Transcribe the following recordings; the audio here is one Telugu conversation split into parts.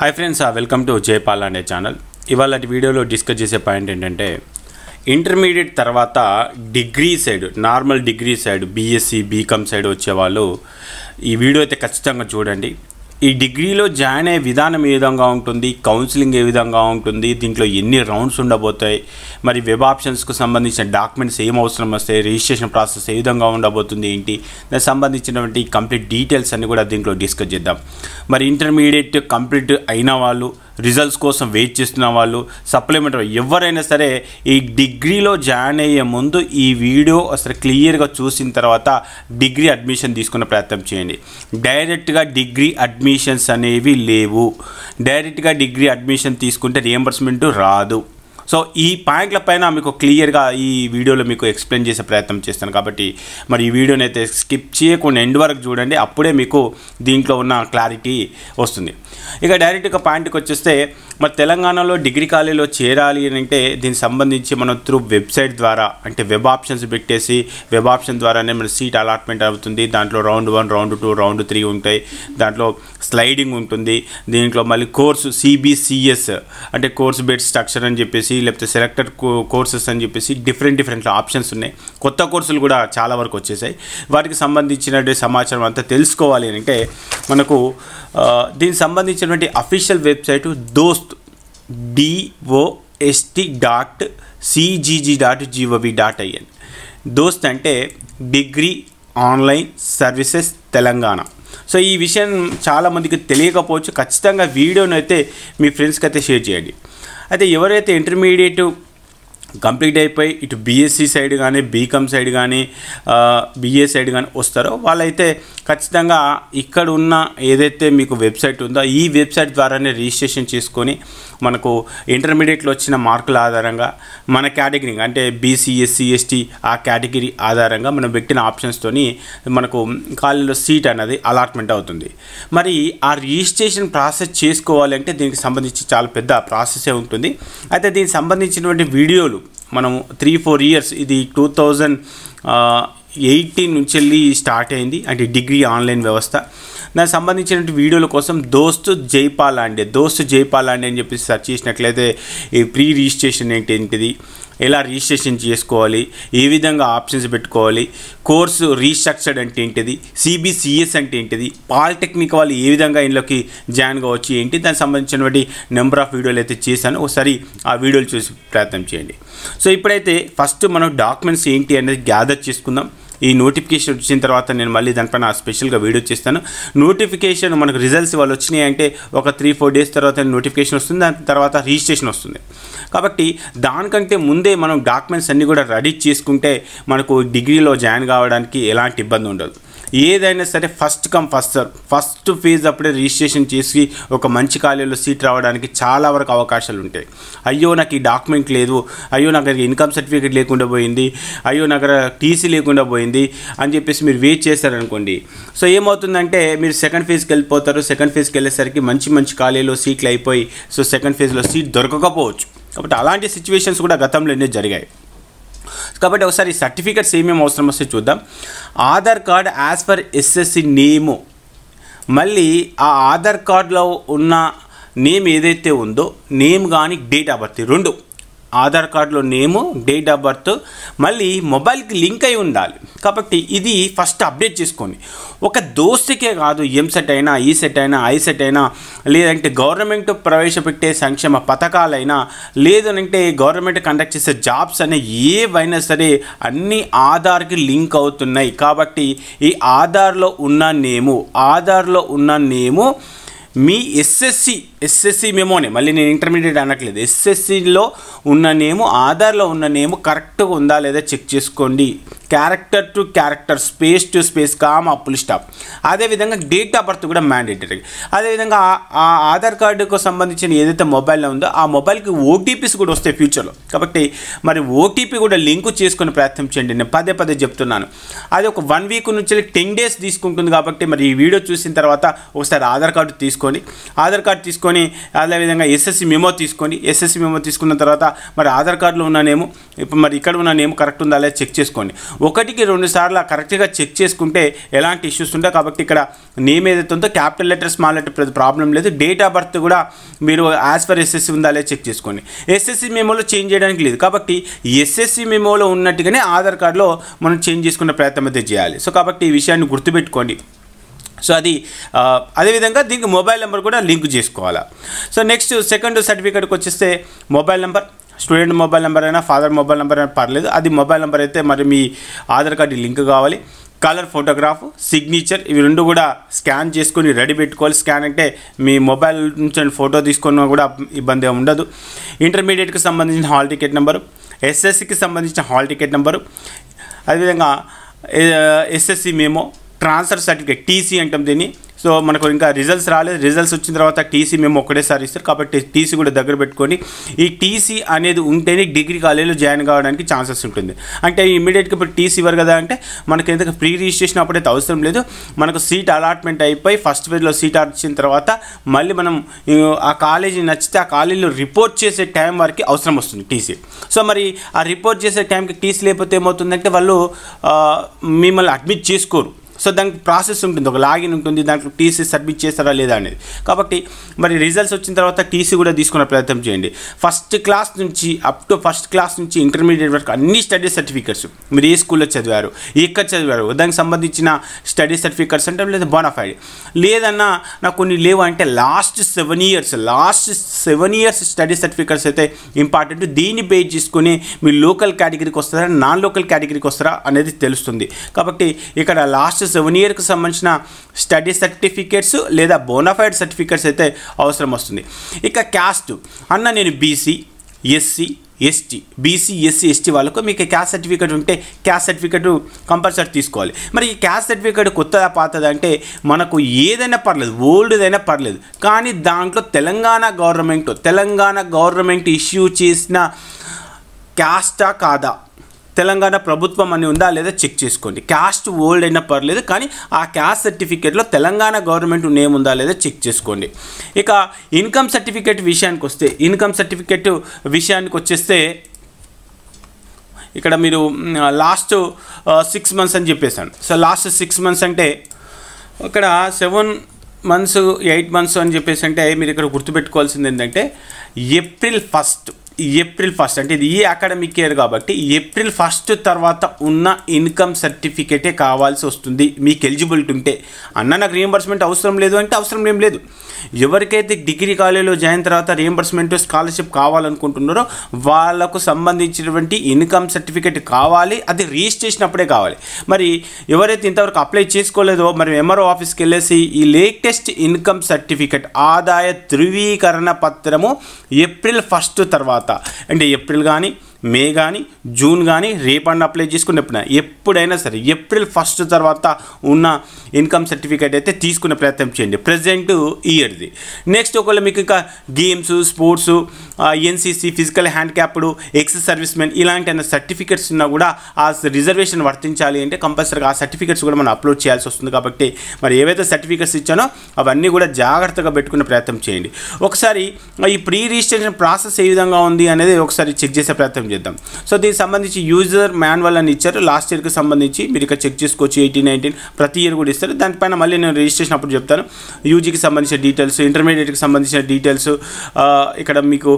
hi friends welcome to Jayapal అనే ఛానల్ ఇవాళ వీడియోలో డిస్కస్ చేసే పాయింట్ ఏంటంటే ఇంటర్మీడియట్ తర్వాత degree side normal degree side BSc BCom side వచ్చేవాళ్ళు ఈ వీడియో అయితే ఖచ్చితంగా చూడండి ఈ డిగ్రీలో జాయిన్ అయ్యే విధానం ఏ విధంగా ఉంటుంది కౌన్సిలింగ్ ఏ విధంగా ఉంటుంది దీంట్లో ఎన్ని రౌండ్స్ ఉండబోతాయి మరి వెబ్ ఆప్షన్స్కు సంబంధించిన డాక్యుమెంట్స్ ఏం అవసరం వస్తాయి రిజిస్ట్రేషన్ ప్రాసెస్ ఏ విధంగా ఉండబోతుంది ఏంటి దానికి సంబంధించినటువంటి కంప్లీట్ డీటెయిల్స్ అన్ని కూడా దీంట్లో డిస్కస్ చేద్దాం మరి ఇంటర్మీడియట్ కంప్లీట్ అయిన వాళ్ళు రిజల్ట్స్ కోసం వెయిట్ చేస్తున్న వాళ్ళు సప్లిమెంటర్ ఎవరైనా సరే ఈ డిగ్రీలో జాయిన్ అయ్యే ముందు ఈ వీడియో అసలు క్లియర్గా చూసిన తర్వాత డిగ్రీ అడ్మిషన్ తీసుకునే ప్రయత్నం చేయండి డైరెక్ట్గా డిగ్రీ అడ్మిషన్స్ అనేవి లేవు డైరెక్ట్గా డిగ్రీ అడ్మిషన్ తీసుకుంటే రియంబర్స్మెంట్ రాదు సో ఈ పాయింట్ల పైన మీకు క్లియర్గా ఈ వీడియోలో మీకు ఎక్స్ప్లెయిన్ చేసే ప్రయత్నం చేస్తాను కాబట్టి మరి ఈ వీడియోని అయితే స్కిప్ చేయకుండా ఎండ్ వరకు చూడండి అప్పుడే మీకు దీంట్లో ఉన్న క్లారిటీ వస్తుంది ఇక డైరెక్ట్గా పాయింట్కి వచ్చేస్తే మరి తెలంగాణలో డిగ్రీ కాలేజీలో చేరాలి అని అంటే దీనికి సంబంధించి మనం త్రూ వెబ్సైట్ ద్వారా అంటే వెబ్ ఆప్షన్స్ పెట్టేసి వెబ్ ఆప్షన్ ద్వారానే మన సీట్ అలాట్మెంట్ అవుతుంది దాంట్లో round one round two round three ఉంటాయి దాంట్లో స్లైడింగ్ ఉంటుంది దీంట్లో మళ్ళీ కోర్సు సిబిసిఎస్ అంటే కోర్స్ బెడ్ స్ట్రక్చర్ అని చెప్పేసి లేకపోతే సెలెక్టెడ్ కోర్సెస్ అని చెప్పేసి డిఫరెంట్ డిఫరెంట్ ఆప్షన్స్ ఉన్నాయి కొత్త కోర్సులు కూడా చాలా వరకు వచ్చేసాయి వాటికి సంబంధించినటువంటి సమాచారం అంతా తెలుసుకోవాలి అంటే మనకు దీనికి సంబంధించినటువంటి official website DOST DOST dot CGG dot GOV dot IN DOST అంటే degree online services Telangana so ఈ విషయం చాలామందికి తెలియకపోవచ్చు ఖచ్చితంగా వీడియోనైతే మీ ఫ్రెండ్స్కి అయితే షేర్ చేయండి అయితే ఎవరైతే ఇంటర్మీడియట్ కంప్లీట్ అయిపోయి ఇటు బీఎస్సీ సైడ్ కానీ బీకామ్ సైడ్ కానీ బీఏ సైడ్ కానీ వస్తారో వాళ్ళైతే ఖచ్చితంగా ఇక్కడ ఉన్న ఏదైతే మీకు వెబ్సైట్ ఉందో ఈ వెబ్సైట్ ద్వారానే రిజిస్ట్రేషన్ చేసుకొని మనకు ఇంటర్మీడియట్లో వచ్చిన మార్కుల ఆధారంగా మన కేటగిరీ అంటే బీసీ ఎస్సీ ఎస్టీ ఆ కేటగిరీ ఆధారంగా మనం పెట్టిన ఆప్షన్స్తో మనకు కాలేజీలో సీట్ అనేది అలాట్మెంట్ అవుతుంది మరి ఆ రిజిస్ట్రేషన్ ప్రాసెస్ చేసుకోవాలంటే దీనికి సంబంధించి చాలా పెద్ద ప్రాసెసే ఉంటుంది అయితే దీనికి సంబంధించినటువంటి వీడియోలు మనం త్రీ ఫోర్ ఇయర్స్ ఇది టూ థౌజండ్ ఎయిటీన్ నుంచి వెళ్ళి స్టార్ట్ అయింది అంటే డిగ్రీ ఆన్లైన్ వ్యవస్థ దానికి సంబంధించిన వీడియోల కోసం దోస్తు జైపాల్ అండే జైపాలాండే జైపాల్ అండే అని చెప్పి సెర్చ్ చేసినట్లయితే ఈ ప్రీ రిజిస్ట్రేషన్ ఏంటిది ఎలా రిజిస్ట్రేషన్ చేసుకోవాలి ఏ విధంగా ఆప్షన్స్ పెట్టుకోవాలి కోర్సు రీస్ట్రక్చర్డ్ అంటే ఏంటిది సిబిసిఎస్ అంటే ఏంటిది పాలిటెక్నిక్ వాళ్ళు ఏ విధంగా ఇంట్లోకి జాయిన్ కావచ్చు ఏంటి దానికి సంబంధించినటువంటి నెంబర్ ఆఫ్ వీడియోలు అయితే చేశాను ఒకసారి ఆ వీడియోలు చూసి ప్రయత్నం చేయండి సో ఇప్పుడైతే ఫస్ట్ మనం డాక్యుమెంట్స్ ఏంటి అనేది గ్యాదర్ చేసుకుందాం ఈ నోటిఫికేషన్ వచ్చిన తర్వాత నేను మళ్ళీ దానిపైన స్పెషల్గా వీడియో చేస్తాను నోటిఫికేషన్ మనకు రిజల్ట్స్ వాళ్ళు వచ్చినాయి అంటే ఒక త్రీ ఫోర్ డేస్ తర్వాత నోటిఫికేషన్ వస్తుంది దాని తర్వాత రిజిస్ట్రేషన్ వస్తుంది కాబట్టి దానికంటే ముందే మనం డాక్యుమెంట్స్ అన్నీ కూడా రెడీ చేసుకుంటే మనకు డిగ్రీలో జాయిన్ కావడానికి ఎలాంటి ఇబ్బంది ఉండదు ఏదైనా సరే first come first serve first fee అప్పుడే రిజిస్ట్రేషన్ చేసి ఒక మంచి కాలేజీలో సీట్ రావడానికి చాలా వరకు అవకాశాలు ఉంటాయి అయ్యో నాకు ఈ డాక్యుమెంట్ లేదు అయ్యో నాకు ఇన్కమ్ సర్టిఫికేట్ లేకుండా పోయింది అయ్యో నగర టీసీ లేకుండా పోయింది అని చెప్పేసి మీరు వెయిట్ చేశారనుకోండి సో ఏమవుతుందంటే మీరు సెకండ్ ఫేజ్కి వెళ్ళిపోతారు సెకండ్ ఫేజ్కి వెళ్ళేసరికి మంచి మంచి కాలేజీలో సీట్లు అయిపోయి సో సెకండ్ ఫేజ్లో సీట్ దొరకకపోవచ్చు కాబట్టి అలాంటి సిచ్యువేషన్స్ కూడా గతంలో ఎన్నో జరిగాయి కాబట్టి ఒకసారి సర్టిఫికెట్స్ ఏమేమి అవసరం వస్తే చూద్దాం Aadhaar card as per SSC name మళ్ళీ ఆ ఆధార్ కార్డులో ఉన్న నేమ్ ఏదైతే ఉందో నేమ్ కానీ డేట్ ఆఫ్ బర్త్ రెండు ఆధార్ కార్డులో నేము డేట్ ఆఫ్ బర్త్ మళ్ళీ మొబైల్కి లింక్ అయి ఉండాలి కాబట్టి ఇది ఫస్ట్ అప్డేట్ చేసుకోండి ఒక దోస్తికే కాదు ఎంసెట్ అయినా ఈ సెట్ అయినా ఐసెట్ అయినా లేదంటే గవర్నమెంట్ ప్రవేశపెట్టే సంక్షేమ పథకాలైనా లేదనంటే గవర్నమెంట్ కండక్ట్ చేసే జాబ్స్ అనే ఏవైనా సరే అన్నీ ఆధార్కి లింక్ అవుతున్నాయి కాబట్టి ఈ ఆధార్లో ఉన్న నేము ఆధార్లో ఉన్న నేము మీ ఎస్ఎస్సి ఎస్ఎస్సి మేమోనే మళ్ళీ నేను ఇంటర్మీడియట్ అనట్లేదు ఎస్ఎస్సిలో ఉన్న నేము ఆధార్లో ఉన్న నేము కరెక్ట్గా ఉందా లేదా చెక్ చేసుకోండి character to character space to space comma full stop అదేవిధంగా డేట్ ఆఫ్ బర్త్ కూడా మ్యాండేటరీ అదేవిధంగా ఆ ఆధార్ కార్డుకు సంబంధించిన ఏదైతే మొబైల్లో ఉందో ఆ మొబైల్కి ఓటీపీస్ కూడా వస్తాయి ఫ్యూచర్లో కాబట్టి మరి ఓటీపీ కూడా లింకు చేసుకుని ప్రయత్నం చేయండి నేను పదే పదే చెప్తున్నాను అది ఒక వన్ వీక్ నుంచి టెన్ డేస్ తీసుకుంటుంది కాబట్టి మరి ఈ వీడియో చూసిన తర్వాత ఒకసారి ఆధార్ కార్డు తీసుకొని ఆధార్ కార్డు తీసుకొని అదేవిధంగా ఎస్ఎస్సి మెమో తీసుకొని ఎస్ఎస్సి మెమో తీసుకున్న తర్వాత మరి ఆధార్ కార్డులో ఉన్నానేమో ఇప్పుడు మరి ఇక్కడ ఉన్నానేమో కరెక్ట్ ఉందా లేదా చెక్ చేసుకోండి ఒకటికి రెండు సార్లు కరెక్ట్గా చెక్ చేసుకుంటే ఎలాంటి ఇష్యూస్ ఉంటాయి కాబట్టి ఇక్కడ నేమ్ ఏదైతే ఉందో capital letter small letter problem లేదు డేట్ ఆఫ్ బర్త్ కూడా మీరు యాజ్ పర్ ఎస్ఎస్సి ఉందా లేదా చెక్ చేసుకోండి ఎస్ఎస్సి మెమోలో చేంజ్ చేయడానికి లేదు కాబట్టి ఎస్ఎస్సి మెమోలో ఉన్నట్టుగానే ఆధార్ కార్డులో మనం చేంజ్ చేసుకునే ప్రయత్నం అయితే చేయాలి సో కాబట్టి ఈ విషయాన్ని గుర్తుపెట్టుకోండి సో అది అదేవిధంగా దీనికి మొబైల్ నెంబర్ కూడా లింక్ చేసుకోవాలా సో నెక్స్ట్ సెకండ్ సర్టిఫికేట్కి వచ్చేస్తే mobile number student mobile number అయినా ఫాదర్ మొబైల్ నెంబర్ అయినా పర్లేదు అది మొబైల్ నెంబర్ అయితే మరి మీ ఆధార్ కార్డు లింక్ కావాలి కలర్ ఫోటోగ్రాఫ్ సిగ్నేచర్ ఇవి రెండు కూడా స్కాన్ చేసుకొని రెడీ పెట్టుకోవాలి స్కాన్ అంటే మీ మొబైల్ నుంచి ఫోటో తీసుకున్నా కూడా ఇబ్బంది ఉండదు ఇంటర్మీడియట్కి సంబంధించిన హాల్ టికెట్ నెంబరు ఎస్ఎస్సికి సంబంధించిన హాల్ టికెట్ నెంబరు అదేవిధంగా SSC memo transfer certificate TC అంటాం దీన్ని సో మనకు ఇంకా రిజల్ట్స్ రాలేదు రిజల్ట్స్ వచ్చిన తర్వాత టీసీ మేము ఒకటేసారి ఇస్తారు కాబట్టి టీసీ కూడా దగ్గర పెట్టుకొని ఈ టీసీ అనేది ఉంటేనే డిగ్రీ కాలేజీలో జాయిన్ కావడానికి ఛాన్సెస్ ఉంటుంది అంటే ఇమీడియట్గా ఇప్పుడు టీసీ ఇవ్వరు కదా అంటే మనకి ఎందుకు ప్రీ రిజిస్ట్రేషన్ అప్పుడైతే అవసరం లేదు మనకు సీట్ అలాట్మెంట్ అయిపోయి ఫస్ట్ పేజ్లో సీట్ వచ్చిన తర్వాత మళ్ళీ మనం ఆ కాలేజీ నచ్చితే ఆ కాలేజీలో రిపోర్ట్ చేసే టైం వరకు అవసరం వస్తుంది టీసీ సో మరి ఆ రిపోర్ట్ చేసే టైంకి టీసీ లేకపోతే ఏమవుతుందంటే వాళ్ళు మిమ్మల్ని అడ్మిట్ చేసుకోరు సో దానికి ప్రాసెస్ ఉంటుంది ఒక లాగిన్ ఉంటుంది దాంట్లో టీసీ సబ్మిట్ చేస్తారా లేదా అనేది కాబట్టి మరి రిజల్ట్స్ వచ్చిన తర్వాత టీసీ కూడా తీసుకునే ప్రయత్నం చేయండి ఫస్ట్ క్లాస్ నుంచి అప్ టు ఫస్ట్ క్లాస్ నుంచి ఇంటర్మీడియట్ వరకు అన్ని స్టడీ సర్టిఫికేట్స్ మీరు ఏ స్కూల్లో చదివారు ఎక్కడ చదివారు దానికి సంబంధించిన స్టడీ సర్టిఫికేట్స్ అంటే లేదా బోనాఫైడ్ లేదన్నా నాకు కొన్ని లేవు అంటే last seven years last seven years study certificates అయితే ఇంపార్టెంట్ దీన్ని పే చేసుకుని మీ లోకల్ కేటగిరీకి వస్తారా నాన్ లోకల్ కేటగిరీకి వస్తారా అనేది తెలుస్తుంది కాబట్టి ఇక్కడ లాస్ట్ కోర్సెస్ వన్ ఇయర్కి సంబంధించిన స్టడీ సర్టిఫికేట్స్ లేదా బోనాఫైడ్ సర్టిఫికేట్స్ అయితే అవసరం వస్తుంది ఇక క్యాస్ట్ అన్న నేను BC SC ST BC SC ST వాళ్ళకు మీకు క్యాస్ట్ సర్టిఫికేట్ ఉంటే క్యాస్ట్ సర్టిఫికేట్ కంపల్సరీ తీసుకోవాలి మరి ఈ క్యాస్ట్ సర్టిఫికేట్ కొత్తదా పాతదా అంటే మనకు ఏదైనా పర్లేదు ఓల్డ్దైనా పర్లేదు కానీ దాంట్లో Telangana government Telangana government issue చేసిన క్యాస్టా కాదా తెలంగాణ ప్రభుత్వం అని ఉందా లేదా చెక్ చేసుకోండి క్యాస్ట్ ఓల్డ్ అయినా పర్లేదు కానీ ఆ క్యాస్ట్ సర్టిఫికేట్లో తెలంగాణ గవర్నమెంట్ నేమ్ ఉందా లేదా చెక్ చేసుకోండి ఇక ఇన్కమ్ సర్టిఫికేట్ విషయానికి వస్తే ఇన్కమ్ సర్టిఫికేట్ విషయానికి వచ్చేస్తే ఇక్కడ మీరు లాస్ట్ సిక్స్ మంత్స్ అని చెప్పేసాను సో లాస్ట్ సిక్స్ మంత్స్ అంటే ఇక్కడ సెవెన్ మంత్స్ ఎయిట్ మంత్స్ అని చెప్పేసి అంటే మీరు ఇక్కడ గుర్తుపెట్టుకోవాల్సింది ఏంటంటే ఏప్రిల్ ఫస్ట్ ఏప్రిల్ ఫస్ట్ అంటే ఇది ఈ అకాడమిక్ ఇయర్ కాబట్టి ఏప్రిల్ ఫస్ట్ తర్వాత ఉన్న ఇన్కమ్ సర్టిఫికేటే కావాల్సి వస్తుంది మీకు ఎలిజిబిలిటీ ఉంటే అన్న నాకు రీఎంబర్స్మెంట్ అవసరం లేదు అంటే అవసరం ఏం లేదు ఎవరికైతే డిగ్రీ కాలేజీలో జాయిన్ తర్వాత రీఎంబర్స్మెంట్ స్కాలర్షిప్ కావాలనుకుంటున్నారో వాళ్ళకు సంబంధించినటువంటి ఇన్కమ్ సర్టిఫికేట్ కావాలి అది రిజిస్ట్రేషన్ అప్పుడే కావాలి మరి ఎవరైతే ఇంతవరకు అప్లై చేసుకోలేదో మరి ఎంఆర్ఓ ఆఫీస్కి వెళ్ళేసి ఈ లేటెస్ట్ ఇన్కమ్ సర్టిఫికేట్ ఆదాయ ధృవీకరణ పత్రము ఏప్రిల్ ఫస్ట్ తర్వాత తర్వాత అంటే ఏప్రిల్ కానీ మే కానీ జూన్ కానీ రీఫండ్ అప్లై చేసుకుని ఎప్పుడైనా ఎప్పుడైనా సరే ఏప్రిల్ ఫస్ట్ తర్వాత ఉన్న ఇన్కమ్ సర్టిఫికేట్ అయితే తీసుకునే ప్రయత్నం చేయండి ప్రజెంట్ ఇయర్ది నెక్స్ట్ ఒకవేళ మీకు ఇంకా games sports NCC physical handicapped ex servicemen ఇలాంటి అయినా సర్టిఫికేట్స్ ఉన్నా కూడా ఆ రిజర్వేషన్ వర్తించాలి అంటే కంపల్సరీగా ఆ సర్టిఫికేట్స్ కూడా మనం అప్లోడ్ చేయాల్సి వస్తుంది కాబట్టి మరి ఏవైతే సర్టిఫికేట్స్ ఇచ్చానో అవన్నీ కూడా జాగ్రత్తగా పెట్టుకునే ప్రయత్నం చేయండి ఒకసారి ఈ ప్రీ రిజిస్ట్రేషన్ ప్రాసెస్ ఏ విధంగా ఉంది అనేది ఒకసారి చెక్ చేసే ప్రయత్నం అర్థం చేద్దాం సో దీనికి సంబంధించి యూజర్ మాన్యువల్ అని ఇచ్చారు లాస్ట్ ఇయర్కి సంబంధించి మీరు ఇక్కడ చెక్ చేసుకోవచ్చు ఎయిటీన్ నైన్టీన్ ప్రతి ఇయర్ కూడా ఇస్తారు దానిపైన మళ్ళీ నేను రిజిస్ట్రేషన్ అప్పుడు చెప్తాను యూజీకి సంబంధించిన డీటెయిల్స్ ఇంటర్మీడియట్కి సంబంధించిన డీటెయిల్స్ ఇక్కడ మీకు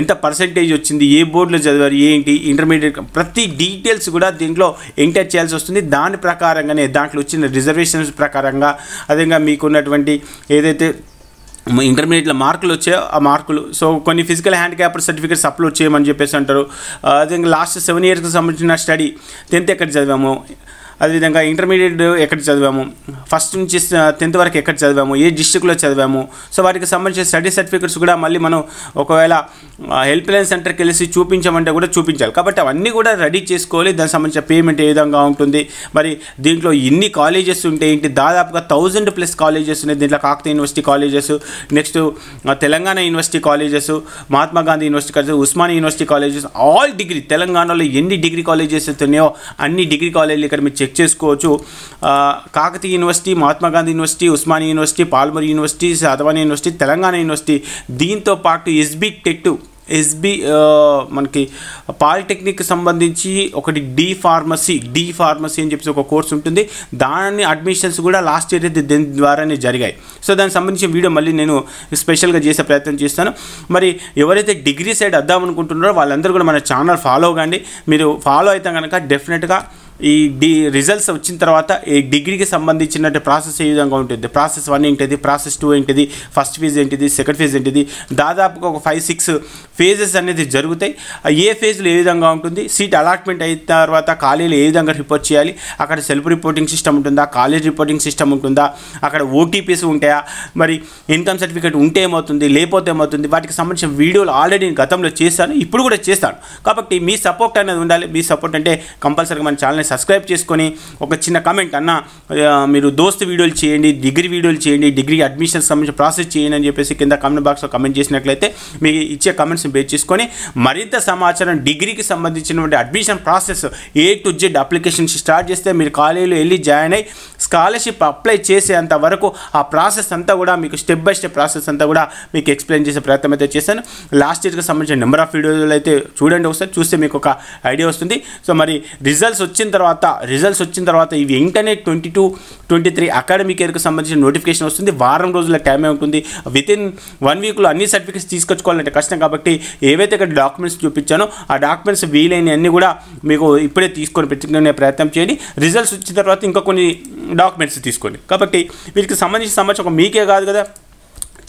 ఎంత పర్సంటేజ్ వచ్చింది ఏ బోర్డులో చదివారు ఏంటి ఇంటర్మీడియట్ ప్రతి డీటెయిల్స్ కూడా దీంట్లో ఎంటర్ చేయాల్సి వస్తుంది దాని ప్రకారంగానే దాంట్లో వచ్చిన రిజర్వేషన్స్ ప్రకారంగా అదేవిధంగా మీకున్నటువంటి ఏదైతే ఇంటర్మీడియట్లో మార్కులు వచ్చే ఆ మార్కులు సో కొన్ని ఫిజికల్ హ్యాండిక్యాప్ సర్టిఫికేట్స్ అప్లోడ్ చేయమని చెప్పేసి అంటారు అదే లాస్ట్ సెవెన్ ఇయర్స్కి సంబంధించిన స్టడీ టెన్త్ ఎక్కడ చదివాము అదేవిధంగా ఇంటర్మీడియట్ ఎక్కడ చదివాము ఫస్ట్ నుంచి టెన్త్ వరకు ఎక్కడ చదివాము ఏ డిస్టిక్లో చదివాము సో వాటికి సంబంధించిన స్టడీ సర్టిఫికెట్స్ కూడా మళ్ళీ మనం ఒకవేళ హెల్ప్ లైన్ సెంటర్కి వెళ్ళి చూపించామంటే కూడా చూపించాలి కాబట్టి అవన్నీ కూడా రెడీ చేసుకోవాలి దానికి సంబంధించిన పేమెంట్ ఏ విధంగా ఉంటుంది మరి దీంట్లో ఎన్ని కాలేజెస్ ఉంటాయి ఏంటి దాదాపుగా థౌజండ్ ప్లస్ కాలేజెస్ ఉన్నాయి దీంట్లో Kakatiya university colleges next Telangana university colleges Mahatma Gandhi university colleges Osmania university colleges all degree తెలంగాణలో ఎన్ని డిగ్రీ కాలేజెస్ ఉన్నాయో అన్ని డిగ్రీ కాలేజీలు ఇక్కడ మీరు చెక్ చేసుకోవచ్చు Kakatiya university Mahatma Gandhi university Osmania university Palamuru university Satavahana university Telangana university దీంతో పాటు ఎస్బీ టెట్ ఎస్బి మనకి పాలిటెక్నిక్ సంబంధించి ఒకటి డి ఫార్మసీ డి ఫార్మసీ అని చెప్పేసి ఒక కోర్స్ ఉంటుంది దాని అడ్మిషన్స్ కూడా లాస్ట్ ఇయర్ అయితే దీని ద్వారానే జరిగాయి సో దానికి సంబంధించిన వీడియో మళ్ళీ నేను స్పెషల్గా చేసే ప్రయత్నం చేస్తాను మరి ఎవరైతే డిగ్రీ సైడ్ వద్దామనుకుంటున్నారో వాళ్ళందరూ కూడా మన ఛానల్ ఫాలో కాండి మీరు ఫాలో అయితే కనుక డెఫినెట్గా ఈ డి రిజల్ట్స్ వచ్చిన తర్వాత ఈ డిగ్రీకి సంబంధించినట్టు ప్రాసెస్ ఏ విధంగా ఉంటుంది ప్రాసెస్ వన్ ఏంటిది ప్రాసెస్ టూ ఏంటిది ఫస్ట్ ఫేజ్ ఏంటిది సెకండ్ ఫేజ్ ఏంటిది దాదాపుగా ఒక ఫైవ్ సిక్స్ ఫేజెస్ అనేది జరుగుతాయి ఏ ఫేజ్లో ఏ విధంగా ఉంటుంది సీట్ అలాట్మెంట్ అయిన తర్వాత కాలేజీలో ఏ విధంగా రిపోర్ట్ చేయాలి అక్కడ సెల్ఫ్ రిపోర్టింగ్ సిస్టమ్ ఉంటుందా కాలేజ్ రిపోర్టింగ్ సిస్టమ్ ఉంటుందా అక్కడ ఓటీపీస్ ఉంటాయా మరి ఇన్కమ్ సర్టిఫికేట్ ఉంటే ఏమవుతుంది లేకపోతే ఏమవుతుంది వాటికి సంబంధించిన వీడియోలు ఆల్రెడీ నేను గతంలో చేస్తాను ఇప్పుడు కూడా చేస్తాను కాబట్టి మీ సపోర్ట్ అనేది ఉండాలి మీ సపోర్ట్ అంటే కంపల్సరీగా మన ఛానల్ సబ్స్క్రైబ్ చేసుకొని ఒక చిన్న కమెంట్ అన్న మీరు దోస్తు వీడియోలు చేయండి డిగ్రీ వీడియోలు చేయండి డిగ్రీ అడ్మిషన్ సంబంధించిన ప్రాసెస్ చేయండి అని చెప్పేసి కింద కామెంట్ బాక్స్లో కమెంట్ చేసినట్లయితే మీకు ఇచ్చే కమెంట్స్ని బేస్ చేసుకొని మరింత సమాచారం డిగ్రీకి సంబంధించినటువంటి admission process A to Z application start చేస్తే మీరు కాలేజీలో వెళ్ళి జాయిన్ అయ్యి స్కాలర్షిప్ అప్లై చేసేంత వరకు ఆ ప్రాసెస్ అంతా కూడా మీకు స్టెప్ బై స్టెప్ ప్రాసెస్ అంతా కూడా మీకు ఎక్స్ప్లెయిన్ చేసే ప్రయత్నం అయితే చేశాను లాస్ట్ ఇయర్కి సంబంధించిన నెంబర్ ఆఫ్ వీడియోలు అయితే చూడండి ఒకసారి చూస్తే మీకు ఒక ఐడియా వస్తుంది సో మరి రిజల్ట్స్ వచ్చిన తర్వాత రిజల్ట్స్ వచ్చిన తర్వాత ఇవి వెంటనే twenty two twenty three academic ఇయర్కి సంబంధించిన నోటిఫికేషన్ వస్తుంది వారం రోజుల టైమే ఉంటుంది విత్ ఇన్ వన్ వీక్లో అన్ని సర్టిఫికేట్స్ తీసుకొచ్చుకోవాలంటే కష్టం కాబట్టి ఏవైతే ఇక్కడ డాక్యుమెంట్స్ చూపించానో ఆ డాక్యుమెంట్స్ వీలైన అన్నీ కూడా మీకు ఇప్పుడే తీసుకొని పెట్టుకునే ప్రయత్నం చేయండి రిజల్ట్స్ వచ్చిన తర్వాత ఇంకా కొన్ని డాక్యుమెంట్స్ తీసుకోండి కాబట్టి వీటికి సంబంధించిన ఒక మీకే కాదు కదా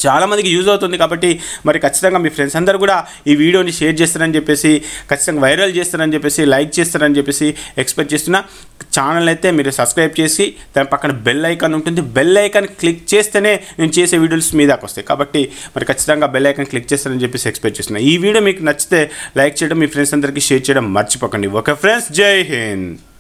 చాలామందికి యూజ్ అవుతుంది కాబట్టి మరి ఖచ్చితంగా మీ ఫ్రెండ్స్ అందరూ కూడా ఈ వీడియోని షేర్ చేస్తారని చెప్పేసి ఖచ్చితంగా వైరల్ చేస్తారని చెప్పేసి లైక్ చేస్తారని చెప్పేసి ఎక్స్పెక్ట్ చేస్తున్నా ఛానల్ అయితే మీరు సబ్స్క్రైబ్ చేసి దాని పక్కన బెల్ ఐకాన్ ఉంటుంది బెల్ ఐకాన్ క్లిక్ చేస్తేనే నేను చేసే వీడియోస్ మీ దాకా వస్తాయి కాబట్టి మరి ఖచ్చితంగా బెల్ ఐకాన్ క్లిక్ చేస్తారని చెప్పేసి ఎక్స్పెక్ట్ చేస్తున్నా ఈ వీడియో మీకు నచ్చితే లైక్ చేయడం మీ ఫ్రెండ్స్ అందరికీ షేర్ చేయడం మర్చిపోకండి ఓకే ఫ్రెండ్స్ జై హింద్